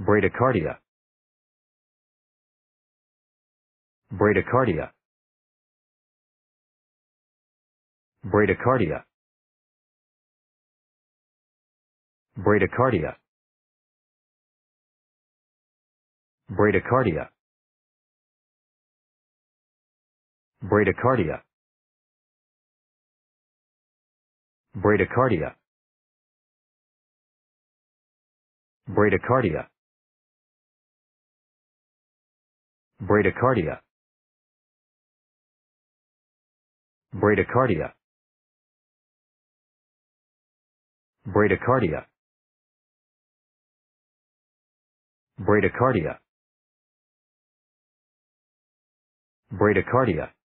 bradycardia, bradycardia, bradycardia, bradycardia, bradycardia, bradycardia, bradycardia, bradycardia bradycardia, bradycardia, bradycardia, bradycardia, bradycardia.